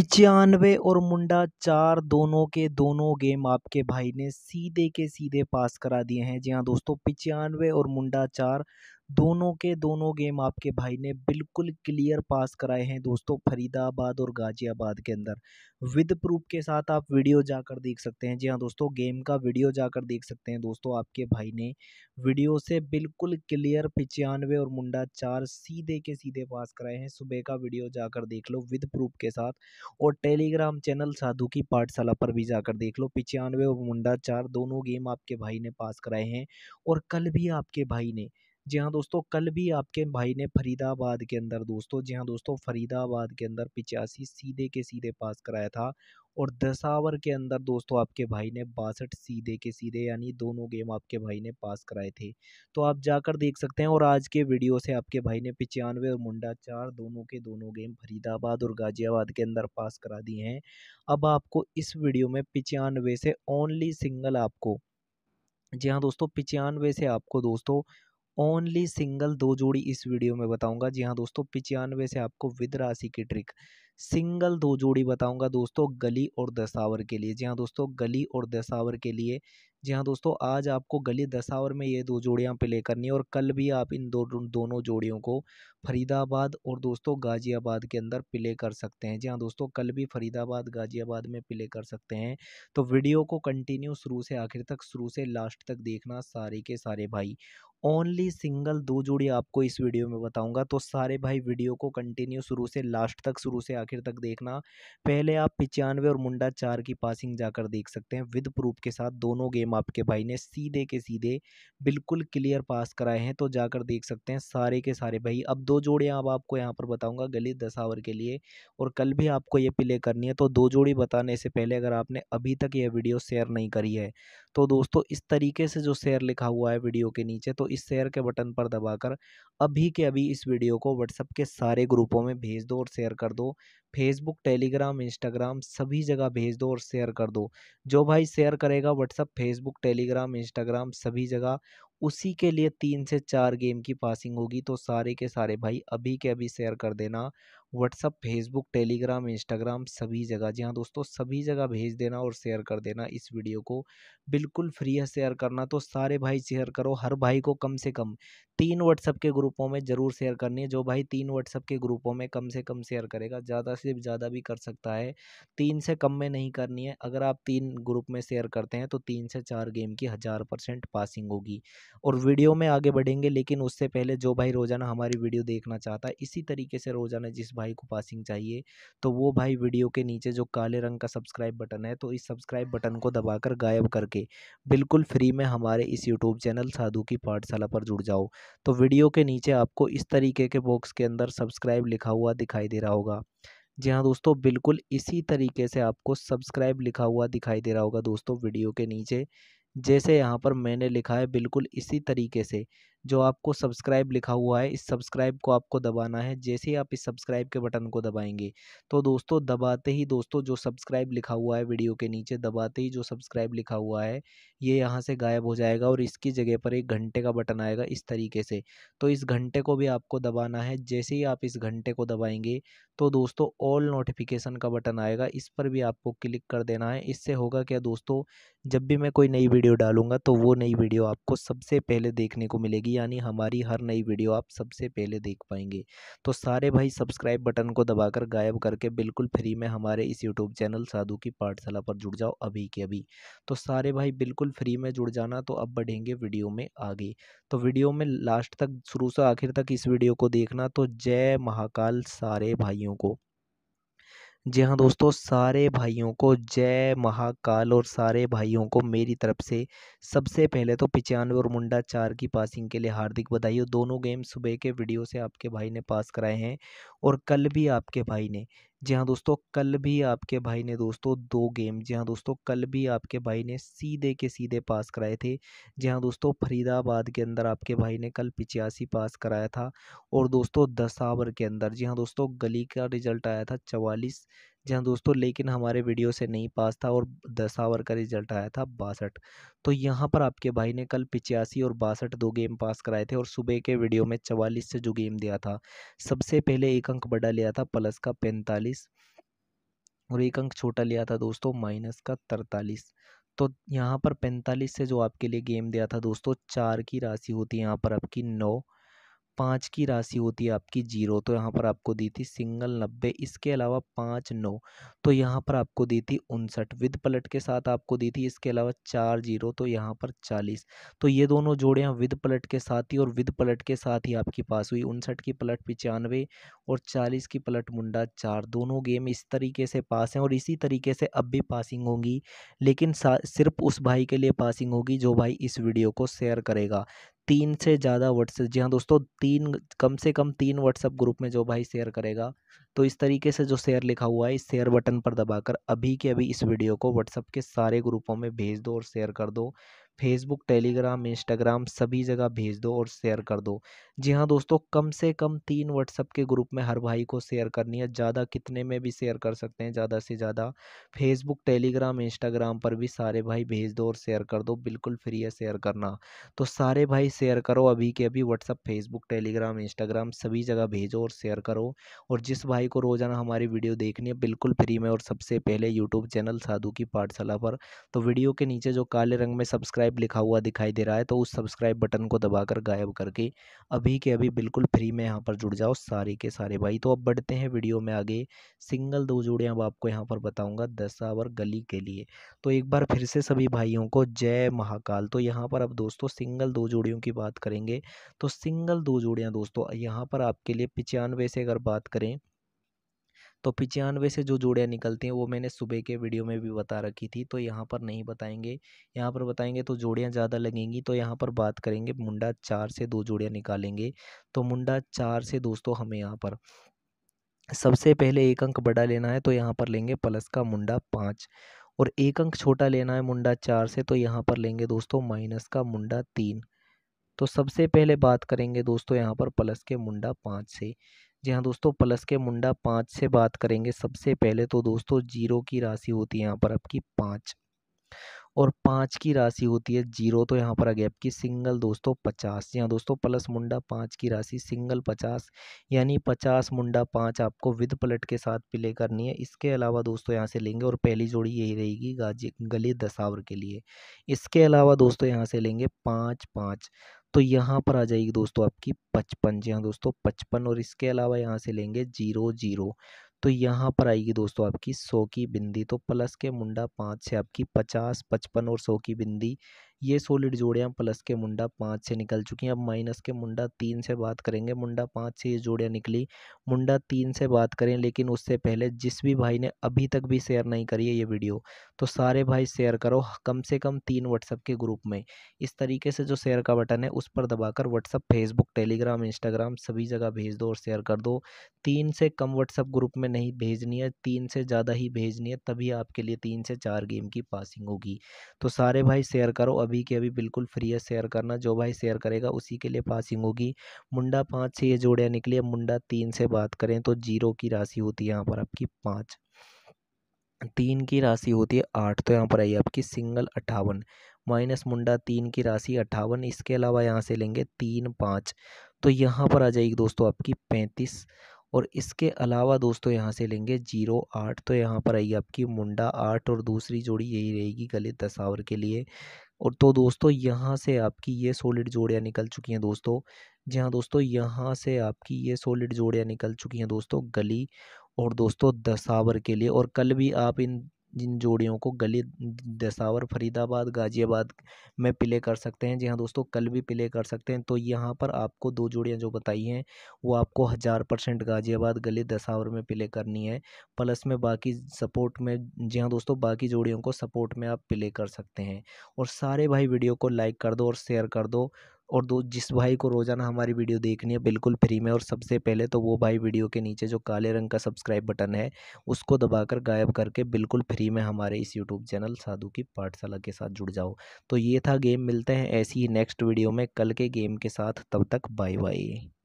पिचानवे और मुंडा चार दोनों के दोनों गेम आपके भाई ने सीधे के सीधे पास करा दिए हैं जी हाँ दोस्तों पिचानवे और मुंडा चार दोनों के दोनों गेम आपके भाई ने बिल्कुल क्लियर पास कराए हैं दोस्तों फरीदाबाद और गाज़ियाबाद के अंदर विद प्रूफ के साथ आप वीडियो जाकर देख सकते हैं जी हाँ दोस्तों गेम का वीडियो जाकर देख सकते हैं दोस्तों आपके भाई ने वीडियो से बिल्कुल क्लियर पिचानवे और मुंडा चार सीधे के सीधे पास कराए हैं सुबह का वीडियो जाकर देख लो विद प्रूफ के साथ और टेलीग्राम चैनल साधु की पाठशाला पर भी जाकर देख लो पिचानवे और मुंडा चार दोनों गेम आपके भाई ने पास कराए हैं और कल भी आपके भाई ने जी हाँ दोस्तों, कल भी आपके भाई ने फरीदाबाद के अंदर दोस्तों जी हाँ दोस्तों, फरीदाबाद के अंदर पिचासी सीधे के सीधे पास कराया था और दसावर के अंदर दोस्तों आपके भाई ने बासठ सीधे के सीधे यानी दोनों गेम आपके भाई ने पास कराए थे। तो आप जाकर देख सकते हैं और आज के वीडियो से आपके भाई ने पिचानवे और मुंडा चार दोनों के दोनों गेम फरीदाबाद और गाज़ियाबाद के अंदर पास करा दिए हैं। अब आपको इस वीडियो में पिचानवे से ओनली सिंगल आपको जी हाँ दोस्तों, पिचानवे से आपको दोस्तों ओनली सिंगल दो जोड़ी इस वीडियो में बताऊंगा जी हाँ दोस्तों पिचानवे से आपको विद राशि की ट्रिक सिंगल दो जोड़ी बताऊंगा दोस्तों गली और दसावर के लिए जी हाँ दोस्तों गली और दसावर के लिए जी हाँ दोस्तों आज आपको गली दसावर में ये दो जोड़ियाँ प्ले करनी है और कल भी आप इन दो दोनों जोड़ियों को फरीदाबाद और दोस्तों गाज़ियाबाद के अंदर प्ले कर सकते हैं जी हाँ दोस्तों कल भी फरीदाबाद गाज़ियाबाद में प्ले कर सकते हैं तो वीडियो को कंटिन्यू शुरू से आखिर तक शुरू से लास्ट तक देखना सारे के सारे भाई ओनली सिंगल दो जोड़ी आपको इस वीडियो में बताऊंगा तो सारे भाई वीडियो को कंटिन्यू शुरू से लास्ट तक शुरू से आखिर तक देखना पहले आप पिचानवे और मुंडा चार की पासिंग जाकर देख सकते हैं विद प्रूफ के साथ दोनों गेम आपके भाई ने सीधे के सीधे बिल्कुल क्लियर पास कराए हैं तो जाकर देख सकते हैं सारे के सारे भाई अब दो जोड़ियाँ अब आपको यहाँ पर बताऊँगा गली दशावर के लिए और कल भी आपको ये प्ले करनी है तो दो जोड़ी बताने से पहले अगर आपने अभी तक यह वीडियो शेयर नहीं करी है तो दोस्तों इस तरीके से जो शेयर लिखा हुआ है वीडियो के नीचे तो इस शेयर के बटन पर दबाकर अभी के अभी इस वीडियो को व्हाट्सअप के सारे ग्रुपों में भेज दो और शेयर कर दो फेसबुक टेलीग्राम इंस्टाग्राम सभी जगह भेज दो और शेयर कर दो जो भाई शेयर करेगा व्हाट्सअप फेसबुक टेलीग्राम इंस्टाग्राम सभी जगह उसी के लिए तीन से चार गेम की पासिंग होगी तो सारे के सारे भाई अभी के अभी शेयर कर देना व्हाट्सअप फेसबुक टेलीग्राम इंस्टाग्राम सभी जगह जी हाँ दोस्तों सभी जगह भेज देना और शेयर कर देना इस वीडियो को बिल्कुल फ्री है शेयर करना तो सारे भाई शेयर करो हर भाई को कम से कम तीन व्हाट्सअप के ग्रुपों में ज़रूर शेयर करनी है जो भाई तीन व्हाट्सअप के ग्रुपों में कम से कम शेयर करेगा ज़्यादा से ज़्यादा भी कर सकता है तीन से कम में नहीं करनी है अगर आप तीन ग्रुप में शेयर करते हैं तो तीन से चार गेम की हज़ार परसेंट पासिंग होगी और वीडियो में आगे बढ़ेंगे लेकिन उससे पहले जो भाई रोज़ाना हमारी वीडियो देखना चाहता है इसी तरीके से रोज़ाना जिस भाई को पासिंग चाहिए तो वो भाई वीडियो के नीचे जो काले रंग का सब्सक्राइब बटन है तो इस सब्सक्राइब बटन को दबाकर गायब करके बिल्कुल फ्री में हमारे इस यूट्यूब चैनल साधु की पाठशाला पर जुड़ जाओ तो वीडियो के नीचे आपको इस तरीके के बॉक्स के अंदर सब्सक्राइब लिखा हुआ दिखाई दे रहा होगा जी हाँ दोस्तों बिल्कुल इसी तरीके से आपको सब्सक्राइब लिखा हुआ दिखाई दे रहा होगा दोस्तों वीडियो के नीचे जैसे यहाँ पर मैंने लिखा है बिल्कुल इसी तरीके से जो आपको सब्सक्राइब लिखा हुआ है इस सब्सक्राइब को आपको दबाना है जैसे ही आप इस सब्सक्राइब के बटन को दबाएंगे तो दोस्तों दबाते ही दोस्तों जो सब्सक्राइब लिखा हुआ है वीडियो के नीचे दबाते ही जो सब्सक्राइब लिखा हुआ है ये यहाँ से गायब हो जाएगा और इसकी जगह पर एक घंटे का बटन आएगा इस तरीके से तो इस घंटे को भी आपको दबाना है जैसे ही आप इस घंटे को दबाएंगे तो दोस्तों ऑल नोटिफिकेशन का बटन आएगा इस पर भी आपको क्लिक कर देना है इससे होगा क्या दोस्तों जब भी मैं कोई नई वीडियो डालूंगा तो वो नई वीडियो आपको सबसे पहले देखने को मिलेगी जाएगी यानी हमारी हर नई वीडियो आप सबसे पहले देख पाएंगे तो सारे भाई सब्सक्राइब बटन को दबाकर गायब करके बिल्कुल फ्री में हमारे इस यूट्यूब चैनल साधु की पाठशाला पर जुड़ जाओ अभी के अभी तो सारे भाई बिल्कुल फ्री में जुड़ जाना तो अब बढ़ेंगे वीडियो में आगे तो वीडियो में लास्ट तक शुरू से आखिर तक इस वीडियो को देखना तो जय महाकाल सारे भाइयों को जी हाँ दोस्तों सारे भाइयों को जय महाकाल और सारे भाइयों को मेरी तरफ से सबसे पहले तो पिचानवे और मुंडा चार की पासिंग के लिए हार्दिक बधाई दोनों गेम सुबह के वीडियो से आपके भाई ने पास कराए हैं और कल भी आपके भाई ने जी हाँ दोस्तों कल भी आपके भाई ने दोस्तों दो गेम जी हाँ दोस्तों कल भी आपके भाई ने सीधे के सीधे पास कराए थे जी हाँ दोस्तों फरीदाबाद के अंदर आपके भाई ने कल पिचासी पास कराया था और दोस्तों दसावर के अंदर जी हाँ दोस्तों गली का रिजल्ट आया था चवालीस जी हाँ दोस्तों लेकिन हमारे वीडियो से नहीं पास था और दस आवर का रिजल्ट आया था बासठ तो यहाँ पर आपके भाई ने कल पिचासी और बासठ दो गेम पास कराए थे और सुबह के वीडियो में चवालीस से जो गेम दिया था सबसे पहले एक अंक बड़ा लिया था प्लस का पैंतालीस और एक अंक छोटा लिया था दोस्तों माइनस का तरतालीस तो यहाँ पर पैंतालीस से जो आपके लिए गेम दिया था दोस्तों चार की राशि होती है यहाँ पर आपकी नौ पाँच की राशि होती है आपकी जीरो तो यहाँ पर आपको दी थी सिंगल नब्बे इसके अलावा पाँच नौ तो यहाँ पर आपको दी थी उनसठ विद पलट के साथ आपको दी थी इसके अलावा चार जीरो तो यहाँ पर चालीस तो ये दोनों जोड़ियाँ विद पलट के साथ ही और विद पलट के साथ ही आपकी पास हुई उनसठ की पलट पचानवे और चालीस की पलट मुंडा चार दोनों गेम इस तरीके से पास हैं और इसी तरीके से अब भी पासिंग होंगी लेकिन सिर्फ उस भाई के लिए पासिंग होगी जो भाई इस वीडियो को शेयर करेगा तीन से ज़्यादा व्हाट्सएप जी हाँ दोस्तों तीन कम से कम तीन व्हाट्सएप ग्रुप में जो भाई शेयर करेगा तो इस तरीके से जो शेयर लिखा हुआ है इस शेयर बटन पर दबाकर अभी के अभी इस वीडियो को व्हाट्सएप के सारे ग्रुपों में भेज दो और शेयर कर दो फेसबुक टेलीग्राम इंस्टाग्राम सभी जगह भेज दो और शेयर कर दो जी हाँ दोस्तों कम से कम तीन व्हाट्सअप के ग्रुप में हर भाई को शेयर करनी है ज़्यादा कितने में भी शेयर कर सकते हैं ज़्यादा से ज़्यादा फेसबुक टेलीग्राम इंस्टाग्राम पर भी सारे भाई भेज दो और शेयर कर दो बिल्कुल फ्री है शेयर करना तो सारे भाई शेयर करो अभी के अभी व्हाट्सअप फेसबुक टेलीग्राम इंस्टाग्राम सभी जगह भेजो और शेयर करो और जिस भाई को रोज़ाना हमारी वीडियो देखनी है बिल्कुल फ्री में और सबसे पहले यूट्यूब चैनल साधु की पाठशाला पर तो वीडियो के नीचे जो काले रंग में सब्सक्राइब सब्सक्राइब लिखा हुआ दिखाई दे रहा है तो उस सब्सक्राइब बटन को दबाकर गायब करके अभी के अभी बिल्कुल फ्री में यहाँ पर जुड़ जाओ सारे के सारे भाई तो अब बढ़ते हैं वीडियो में आगे सिंगल दो जोड़े अब आपको यहाँ पर बताऊँगा दशावर गली के लिए तो एक बार फिर से सभी भाइयों को जय महाकाल तो यहाँ पर अब दोस्तों सिंगल दो जोड़ियों की बात करेंगे तो सिंगल दो जोड़ियाँ दोस्तों यहाँ पर आपके लिए पिचानवे से अगर बात करें तो पिचानवे से जो जोड़ियाँ निकलती हैं वो मैंने सुबह के वीडियो में भी बता रखी थी तो यहाँ पर नहीं बताएंगे यहाँ पर बताएंगे तो जोड़ियाँ ज़्यादा लगेंगी तो यहाँ पर बात करेंगे मुंडा चार से दो जोड़ियाँ निकालेंगे तो मुंडा चार से दोस्तों हमें यहाँ पर सबसे पहले एक अंक बड़ा लेना है तो यहाँ पर लेंगे प्लस का मुंडा पाँच और एक अंक छोटा लेना है मुंडा चार से तो यहाँ पर लेंगे दोस्तों माइनस का मुंडा तीन तो सबसे पहले बात करेंगे दोस्तों यहाँ पर प्लस के मुंडा पाँच से जी हाँ दोस्तों प्लस के मुंडा पाँच से बात करेंगे सबसे पहले तो दोस्तों जीरो की राशि होती है यहाँ पर आपकी पाँच और पाँच की राशि होती है जीरो तो यहाँ पर आ गया आपकी सिंगल दोस्तों पचास हाँ दोस्तों प्लस मुंडा पाँच की राशि सिंगल पचास यानी पचास मुंडा पाँच आपको विद पलट के साथ प्ले करनी है इसके अलावा दोस्तों यहाँ से लेंगे और पहली जोड़ी यही रहेगी गाजी गली दसावर के लिए इसके अलावा दोस्तों यहाँ से लेंगे पाँच पाँच तो यहाँ पर आ जाएगी दोस्तों आपकी पचपन जी हाँ दोस्तों पचपन और इसके अलावा यहाँ से लेंगे जीरो जीरो तो यहाँ पर आएगी दोस्तों आपकी सौ की बिंदी तो प्लस के मुंडा पाँच से आपकी पचास पचपन और सौ की बिंदी ये सोलिड जोड़ियाँ प्लस के मुंडा पाँच से निकल चुकी हैं अब माइनस के मुंडा तीन से बात करेंगे मुंडा पाँच से ये जोड़ियाँ निकली मुंडा तीन से बात करें लेकिन उससे पहले जिस भी भाई ने अभी तक भी शेयर नहीं करी है ये वीडियो तो सारे भाई शेयर करो कम से कम तीन व्हाट्सएप के ग्रुप में इस तरीके से जो शेयर का बटन है उस पर दबाकर व्हाट्सअप फेसबुक टेलीग्राम इंस्टाग्राम सभी जगह भेज दो और शेयर कर दो तीन से कम व्हाट्सअप ग्रुप में नहीं भेजनी है तीन से ज़्यादा ही भेजनी है तभी आपके लिए तीन से चार गेम की पासिंग होगी तो सारे भाई शेयर करो अभी के अभी बिल्कुल फ्री है शेयर करना जो भाई शेयर करेगा उसी के लिए पासिंग होगी मुंडा पाँच से ये जोड़ियाँ निकली है मुंडा तीन से बात करें तो जीरो की राशि होती है यहाँ पर आपकी पाँच तीन की राशि होती है आठ तो यहाँ पर आई आपकी सिंगल अट्ठावन माइनस मुंडा तीन की राशि अट्ठावन इसके अलावा यहाँ से लेंगे तीन पाँच तो यहाँ पर आ जाएगी दोस्तों आपकी पैंतीस और इसके अलावा दोस्तों यहाँ से लेंगे जीरो आठ तो यहाँ पर आई आपकी मुंडा आठ और दूसरी जोड़ी यही रहेगी गले दसावर के लिए और तो दोस्तों यहाँ से आपकी ये सॉलिड जोड़ियाँ निकल चुकी हैं दोस्तों जी हाँ दोस्तों यहाँ से आपकी ये सॉलिड जोड़ियाँ निकल चुकी हैं दोस्तों गली और दोस्तों दसावर के लिए और कल भी आप इन जिन जोड़ियों को गली दसावर फरीदाबाद गाज़ियाबाद में प्ले कर सकते हैं जी हाँ दोस्तों कल भी प्ले कर सकते हैं तो यहाँ पर आपको दो जोड़ियाँ जो बताई हैं वो आपको हज़ार परसेंट गाज़ियाबाद गली दसावर में प्ले करनी है प्लस में बाकी सपोर्ट में जी हाँ दोस्तों बाकी जोड़ियों को सपोर्ट में आप प्ले कर सकते हैं और सारे भाई वीडियो को लाइक कर दो और शेयर कर दो और दो जिस भाई को रोज़ाना हमारी वीडियो देखनी है बिल्कुल फ्री में और सबसे पहले तो वो भाई वीडियो के नीचे जो काले रंग का सब्सक्राइब बटन है उसको दबाकर गायब करके बिल्कुल फ्री में हमारे इस यूट्यूब चैनल साधु की पाठशाला के साथ जुड़ जाओ तो ये था गेम मिलते हैं ऐसी ही नेक्स्ट वीडियो में कल के गेम के साथ तब तक बाय बाय